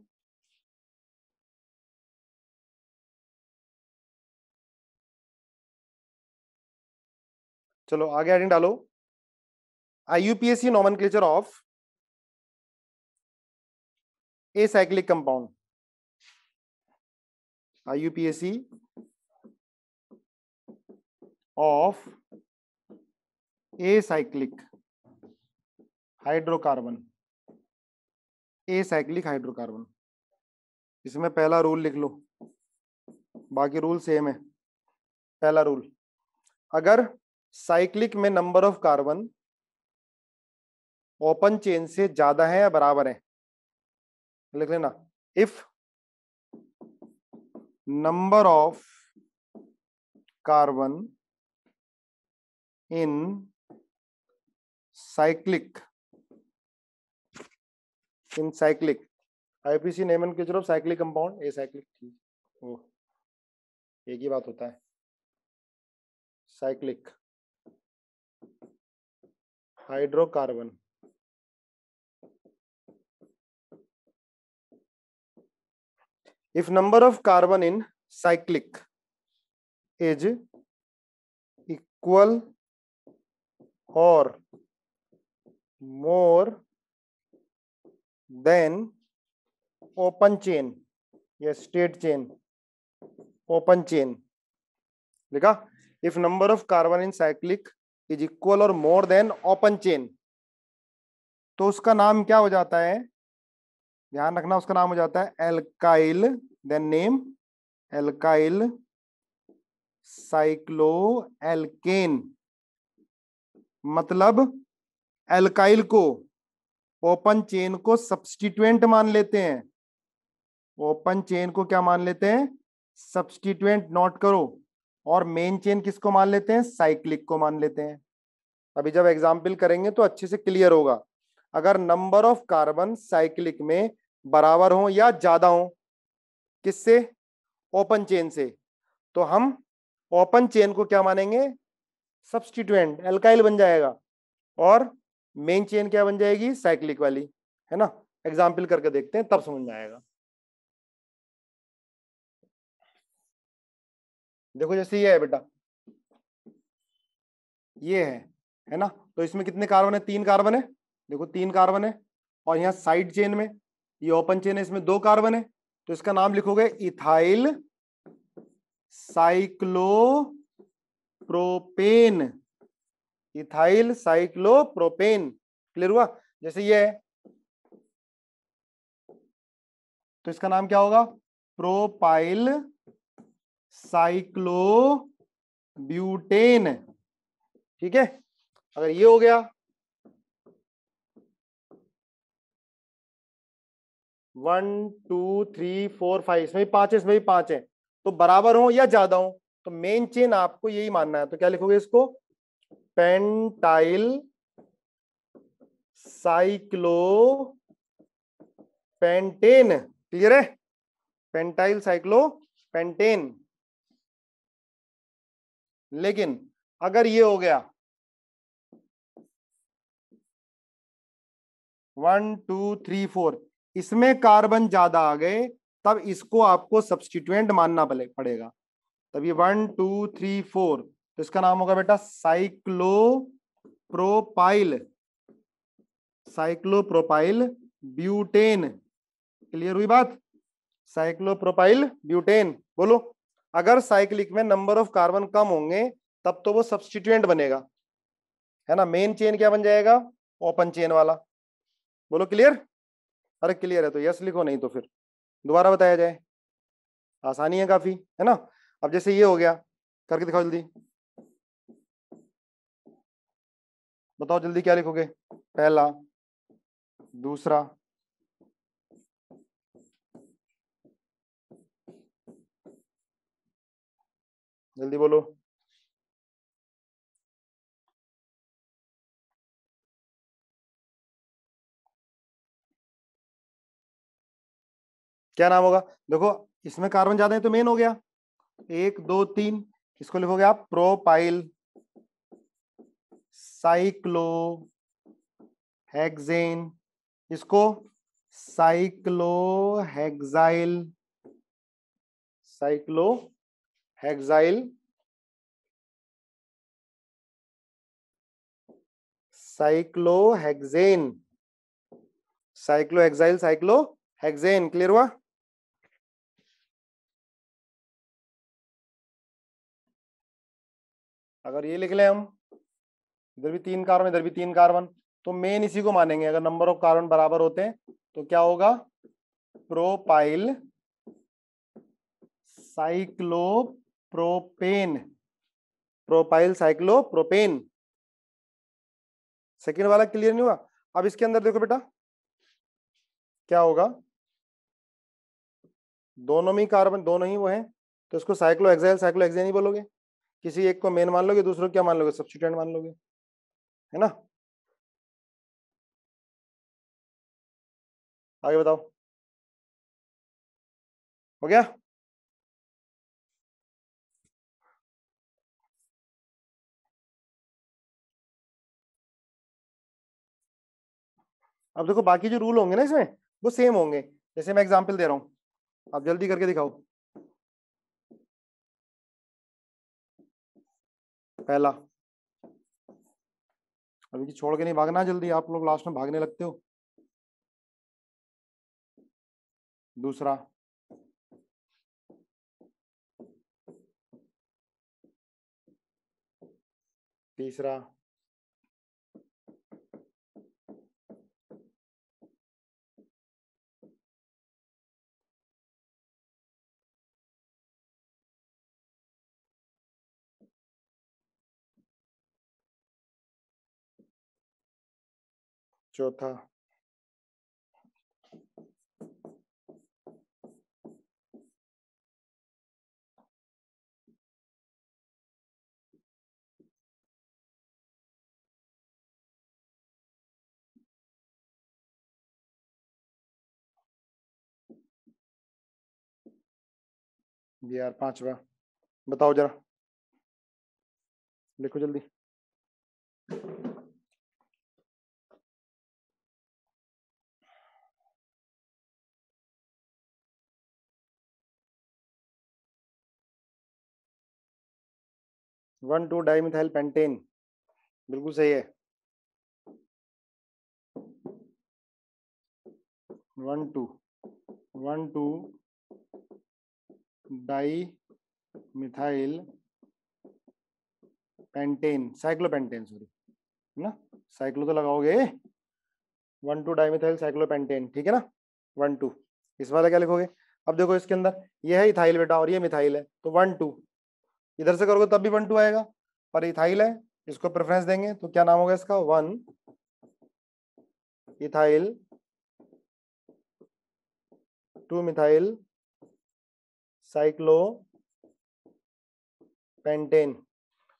चलो आगे हेडिंग डालो आई यूपीएससी नॉमन of cyclic acyclic compound of acyclic hydrocarbon acyclic hydrocarbon इसमें पहला रूल लिख लो बाकी रूल सेम है पहला रूल अगर साइक्लिक में number of carbon open chain से ज्यादा है या बराबर है लिख लेना if number of carbon in cyclic in cyclic IUPAC nomenclature of cyclic compound acyclic एक ही बात होता है cyclic hydrocarbon if number of carbon in cyclic is equal or more than open chain या state chain open chain लिखा if number of carbon in cyclic is equal or more than open chain तो उसका नाम क्या हो जाता है ध्यान रखना उसका नाम हो जाता है alkyl then name alkyl cycloalkane मतलब एल्काइल को ओपन चेन को सब्सटीट्यूएंट मान लेते हैं ओपन चेन को क्या मान लेते हैं सब्सटीट्यूएंट नोट करो और मेन चेन किसको मान लेते हैं साइक्लिक को मान लेते हैं अभी जब एग्जाम्पल करेंगे तो अच्छे से क्लियर होगा अगर नंबर ऑफ कार्बन साइक्लिक में बराबर हों या ज़्यादा हों किससे ओपन चेन से तो हम ओपन चेन को क्या मानेंगे सब्सटीट्यूएंट एल्काइल बन जाएगा और मेन चेन क्या बन जाएगी साइक्लिक वाली है ना एग्जाम्पल करके देखते हैं तब समझ में आएगा देखो जैसे ये है बेटा ये है है ना तो इसमें कितने कार्बन है तीन कार्बन है देखो तीन कार्बन है और यहाँ साइड चेन में ये ओपन चेन है इसमें दो कार्बन है तो इसका नाम लिखोगे ethyl cyclopropane ethyl cyclopropane clear हुआ जैसे ये है तो इसका नाम क्या होगा प्रोपाइल साइक्लो ब्यूटेन ठीक है अगर ये हो गया one two three four five इसमें भी पांच है इसमें भी पांच है तो बराबर हो या ज्यादा हो तो मेन चेन आपको यही मानना है तो क्या लिखोगे इसको पेंटाइल साइक्लो पेंटेन क्लियर है पेंटाइल साइक्लो पेंटेन लेकिन अगर ये हो गया वन टू थ्री फोर इसमें कार्बन ज्यादा आ गए तब इसको आपको सब्सटीट्यूएंट मानना पड़ेगा तब ये वन टू थ्री फोर तो इसका नाम होगा बेटा cyclopropyl cyclopropyl butane clear हुई बात साइक्लो प्रोपाइल ब्यूटेन बोलो अगर साइक्लिक में नंबर ऑफ कार्बन कम होंगे तब तो वो सब्सटीट्यूएंट बनेगा है ना मेन चेन क्या बन जाएगा ओपन चेन वाला बोलो क्लियर फर्क क्लियर है तो यस लिखो नहीं तो फिर दोबारा बताया जाए आसानी है काफी है ना अब जैसे ये हो गया करके दिखाओ जल्दी बताओ जल्दी क्या लिखोगे पहला दूसरा जल्दी बोलो क्या नाम होगा देखो इसमें कार्बन ज्यादा है तो मेन हो गया एक दो तीन इसको लिखोगे आप प्रोपाइल साइक्लो हेक्सेन इसको cyclohexyl cyclohexyl cyclohexane cyclohexyl cyclohexane clear हुआ अगर ये लिख लें हम इधर भी तीन कार्बन इधर भी तीन कार्बन तो मेन इसी को मानेंगे अगर नंबर ऑफ कार्बन बराबर होते हैं तो क्या होगा propyl cyclopropane propyl cyclopropane second वाला क्लियर नहीं हुआ अब इसके अंदर देखो बेटा क्या होगा दोनों में कार्बन दोनों ही वो हैं तो इसको साइक्लो एक्साइल साइक्लो एक्साइल नहीं बोलोगे किसी एक को मेन मान लोगे दूसरों क्या मान लोगे सब्सिट्यूएंट मान लोगे है ना आगे बताओ हो गया अब देखो बाकी जो रूल होंगे ना इसमें वो सेम होंगे जैसे मैं एग्जांपल दे रहा हूं आप जल्दी करके दिखाओ पहला अभी तो छोड़ के नहीं भागना जल्दी आप लोग लास्ट में भागने लगते हो दूसरा तीसरा चौथा यार पांचवा बताओ जरा लिखो जल्दी वन टू डाइमिथाइल पेंटेन बिल्कुल सही है one two one two dimethyl pentane cyclopentane sorry है ना साइक्लो तो लगाओगे वन टू डाइमिथाइल साइक्लोपेंटेन ठीक है ना वन टू इस वाला क्या लिखोगे अब देखो इसके अंदर यह है इथाइल बेटा और ये मिथाइल है तो वन टू इधर से करोगे तब भी वन टू आएगा पर इथाइल है इसको प्रेफरेंस देंगे तो क्या नाम होगा इसका one ethyl two methyl cyclopentane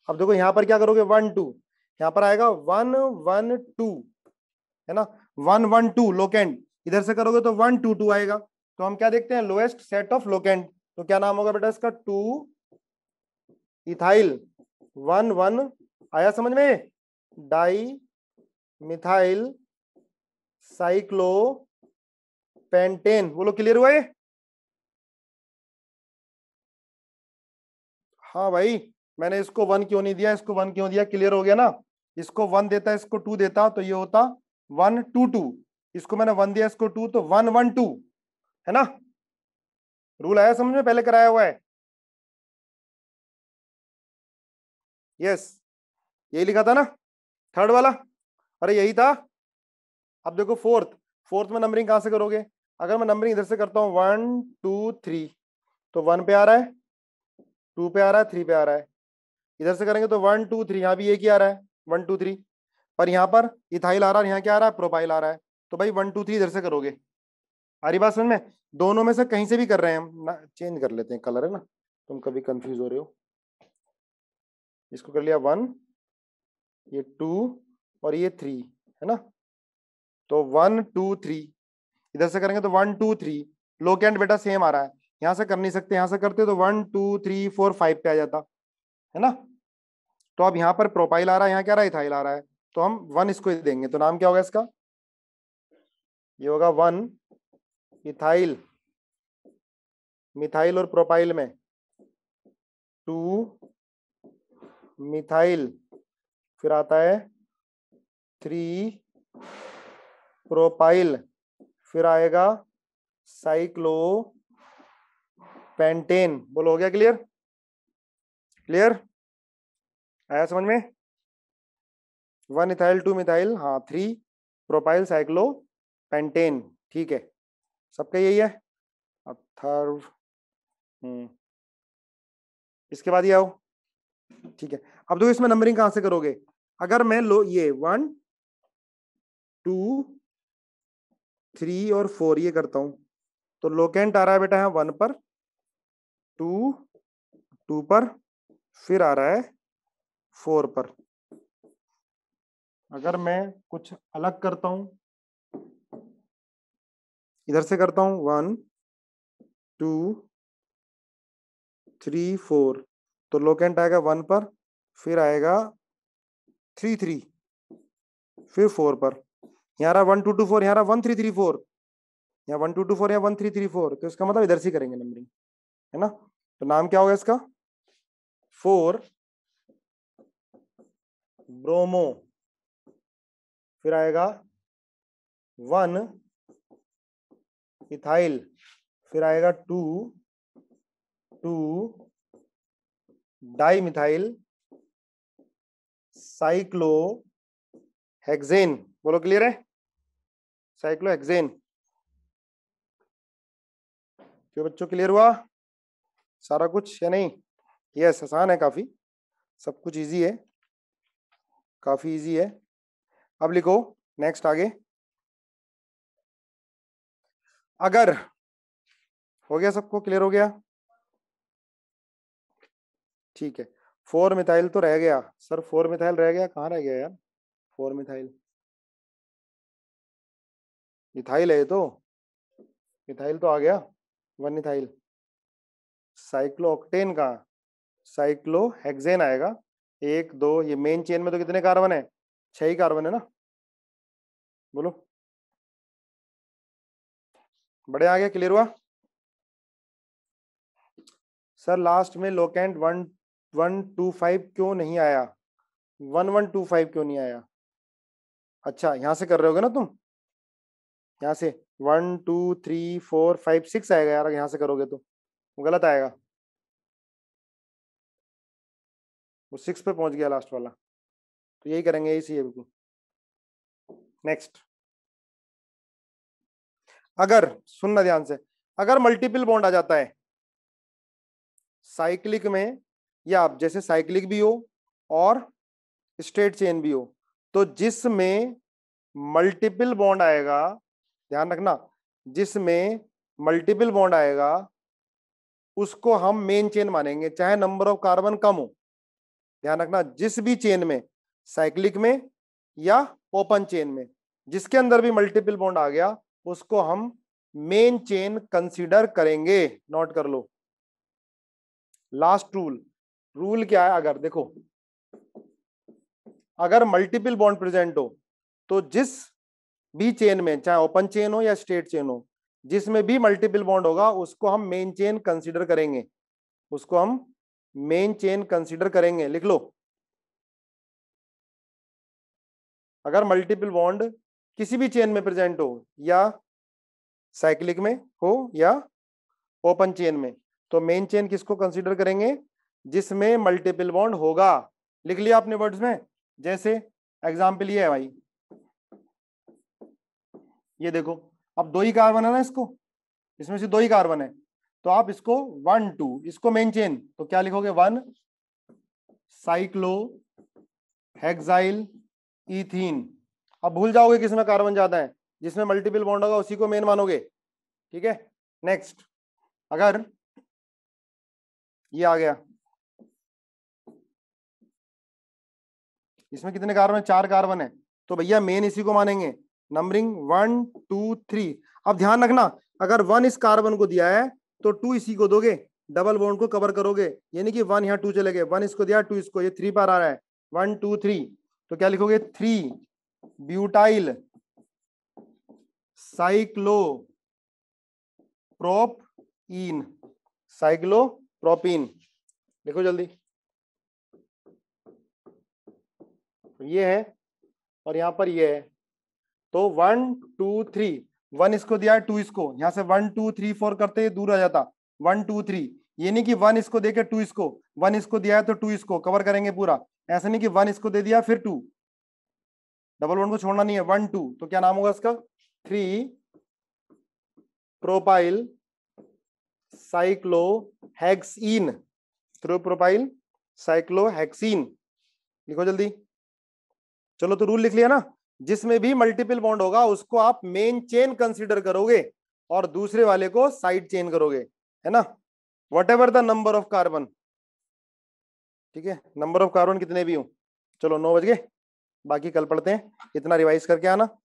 अब देखो यहां पर क्या करोगे वन टू यहां पर आएगा वन वन टू है ना वन वन टू लोकेंड इधर से करोगे तो वन टू टू आएगा तो हम क्या देखते हैं लोएस्ट सेट ऑफ लोकेंड तो क्या नाम होगा बेटा इसका टू इथाइल वन वन आया समझ में डाई मिथाइल साइक्लो पेंटेन बोलो क्लियर हुआ है हाँ भाई मैंने इसको वन क्यों नहीं दिया इसको वन क्यों दिया क्लियर हो गया ना इसको वन देता इसको टू देता तो ये होता वन टू टू इसको मैंने वन दिया इसको टू तो वन वन टू है ना रूल आया समझ में पहले कराया हुआ है यस यही लिखा था ना थर्ड वाला अरे यही था अब देखो फोर्थ फोर्थ में नंबरिंग कहां से करोगे अगर मैं नंबरिंग इधर से करता हूं वन टू थ्री तो वन पे आ रहा है टू पे आ रहा है थ्री पे आ रहा है इधर से करेंगे तो वन टू थ्री यहाँ भी एक ही आ रहा है वन टू थ्री पर यहाँ पर इथाइल आ रहा है यहाँ क्या आ रहा है प्रोपाइल आ रहा है तो भाई वन टू थ्री इधर से करोगे आ रही बात समझ में दोनों में से कहीं से भी कर रहे हैं हम ना चेंज कर लेते हैं कलर है ना तुम कभी कंफ्यूज हो रहे हो इसको कर लिया वन ये टू और ये थ्री है ना तो वन टू थ्री इधर से करेंगे तो वन टू थ्री लो के एंड बेटा सेम आ रहा है यहां से कर नहीं सकते यहां से करते तो one two three four five पे आ जाता है ना तो अब यहां पर प्रोपाइल आ रहा है यहाँ क्या रहा है इथाइल आ रहा है तो हम वन इसको देंगे तो नाम क्या होगा इसका ये होगा वन इथाइल मिथाइल और प्रोपाइल में टू मिथाइल फिर आता है थ्री प्रोपाइल फिर आएगा साइक्लो पेंटेन बोलो हो गया क्लियर क्लियर आया समझ में वन इथाइल टू मिथाइल हाँ थ्री प्रोपाइल साइक्लो पेंटेन ठीक है सबका यही है अथर्व हम्म, इसके बाद ये आओ ठीक है अब देखो इसमें नंबरिंग कहां से करोगे अगर मैं लो ये वन टू थ्री और फोर ये करता हूं तो लोकेंट आ रहा है बेटा है वन पर टू टू पर फिर आ रहा है फोर पर अगर मैं कुछ अलग करता हूं इधर से करता हूं वन टू थ्री फोर तो लोकेंट आएगा वन पर फिर आएगा थ्री थ्री फिर फोर पर यहाँ रहा वन टू टू फोर यहाँ रहा वन थ्री थ्री फोर यहाँ वन टू टू फोर या वन थ्री थ्री फोर तो इसका मतलब इधर से करेंगे नंबरिंग है ना तो नाम क्या होगा इसका फोर ब्रोमो फिर आएगा वन इथाइल फिर आएगा two two methyl cyclohexane बोलो क्लियर है साइक्लो हेक्सेन क्यों बच्चों क्लियर हुआ सारा कुछ या नहीं यस आसान है काफी सब कुछ इजी है काफी इजी है अब लिखो नेक्स्ट आगे अगर हो गया सबको क्लियर हो गया ठीक है फोर मिथाइल तो रह गया सर फोर मिथाइल रह गया कहाँ रह गया यार फोर मिथाइल मिथाइल है तो मिथाइल तो आ गया वन मिथाइल साइक्लो ऑक्टेन का साइक्लो हेक्सेन आएगा एक दो ये मेन चेन में तो कितने कार्बन है छह ही कार्बन है ना बोलो बड़े आ गया क्लियर हुआ सर लास्ट में locant one one two five क्यों नहीं आया वन वन टू फाइव क्यों नहीं आया अच्छा यहां से कर रहे होगे ना तुम यहां से one two three four five six आएगा यार यहां से करोगे तो गलत आएगा वो सिक्स पे पहुंच गया लास्ट वाला तो यही करेंगे यही सही है बिल्कुल नेक्स्ट अगर सुनना ध्यान से अगर मल्टीपल बॉन्ड आ जाता है साइक्लिक में या आप जैसे साइक्लिक भी हो और स्ट्रेट चेन भी हो तो जिसमें मल्टीपल बॉन्ड आएगा ध्यान रखना जिसमें मल्टीपल बॉन्ड आएगा उसको हम मेन चेन मानेंगे चाहे नंबर ऑफ कार्बन कम हो ध्यान रखना जिस भी चेन में साइक्लिक में या ओपन चेन में जिसके अंदर भी मल्टीपल बॉन्ड आ गया उसको हम मेन चेन कंसीडर करेंगे नोट कर लो लास्ट रूल रूल क्या है अगर देखो अगर मल्टीपल बॉन्ड प्रेजेंट हो तो जिस भी चेन में चाहे ओपन चेन हो या स्ट्रेट चेन हो जिसमें भी मल्टीपल बॉन्ड होगा उसको हम मेन चेन कंसीडर करेंगे उसको हम मेन चेन कंसीडर करेंगे लिख लो अगर मल्टीपल बॉन्ड किसी भी चेन में प्रेजेंट हो या साइक्लिक में हो या ओपन चेन में तो मेन चेन किसको कंसीडर करेंगे जिसमें मल्टीपल बॉन्ड होगा लिख लिया आपने वर्ड्स में जैसे एग्जाम्पल ये है भाई ये देखो अब दो ही कार्बन है ना इसको इसमें से दो ही कार्बन है तो आप इसको वन टू इसको मेन चेन तो क्या लिखोगे वन साइक्लो हेक्साइल इथीन अब भूल जाओगे किसमें कार्बन ज्यादा है जिसमें मल्टीपल बॉन्ड होगा उसी को मेन मानोगे ठीक है नेक्स्ट अगर ये आ गया इसमें कितने कार्बन है चार कार्बन है तो भैया मेन इसी को मानेंगे नंबरिंग वन टू थ्री अब ध्यान रखना अगर वन इस कार्बन को दिया है तो टू इसी को दोगे डबल बॉन्ड को कवर करोगे यानी कि वन यहाँ टू चले गए वन इसको दिया टू इसको ये थ्री पर आ रहा है वन टू थ्री तो क्या लिखोगे three butyl cyclopropene cyclopropene लिखो जल्दी ये है और यहाँ पर ये है तो वन टू थ्री वन इसको दिया टू इसको यहाँ से वन टू थ्री फोर करते ये दूर आ जाता वन टू थ्री ये नहीं कि वन इसको देके टू इसको वन इसको दिया है तो टू इसको कवर करेंगे पूरा ऐसा नहीं कि वन इसको दे दिया फिर टू डबल वन को छोड़ना नहीं है वन टू तो क्या नाम होगा इसका three propyl cyclo three propyl cyclohexene लिखो जल्दी चलो तो रूल लिख लिया ना जिसमें भी मल्टीपल बॉन्ड होगा उसको आप मेन चेन कंसिडर करोगे और दूसरे वाले को साइड चेन करोगे है ना whatever the number of carbon ठीक है नंबर ऑफ कार्बन कितने भी हूं चलो नौ बज गए बाकी कल पढ़ते हैं इतना रिवाइज करके आना